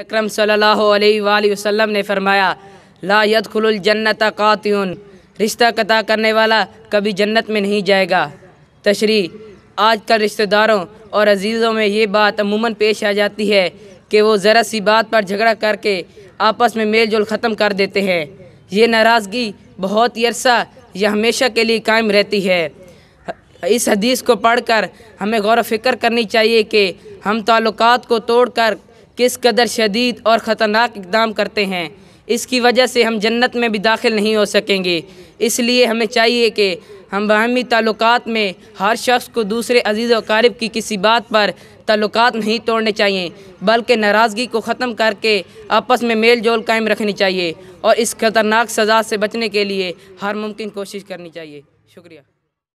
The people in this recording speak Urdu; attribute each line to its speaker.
Speaker 1: اکرم صلی اللہ علیہ وآلہ وسلم نے فرمایا لا یدخل الجنت قاتون رشتہ قطع کرنے والا کبھی جنت میں نہیں جائے گا تشریح آج کل رشتہ داروں اور عزیزوں میں یہ بات عموماً پیش آ جاتی ہے کہ وہ ذرا سی بات پر جھگڑا کر کے آپس میں میل جول ختم کر دیتے ہیں یہ ناراضگی بہت ہی عرصہ یہ ہمیشہ کے لیے قائم رہتی ہے اس حدیث کو پڑھ کر ہمیں غور و فکر کرنی چاہیے کہ ہم تعلقات کو توڑ کر किस कदर शदीद और ख़तरनाक इकदाम करते हैं इसकी वजह से हम जन्नत में भी दाखिल नहीं हो सकेंगे इसलिए हमें चाहिए कि हम बाहमी ताल्लुक में हर शख्स को दूसरे अजीज़ वकारीब की किसी बात पर ताल्लुक नहीं तोड़ने चाहिए बल्कि नाराज़गी को ख़त्म करके आपस में मेल जोल कायम रखनी चाहिए और इस खतरनाक सज़ा से बचने के लिए हर मुमकिन कोशिश करनी चाहिए शुक्रिया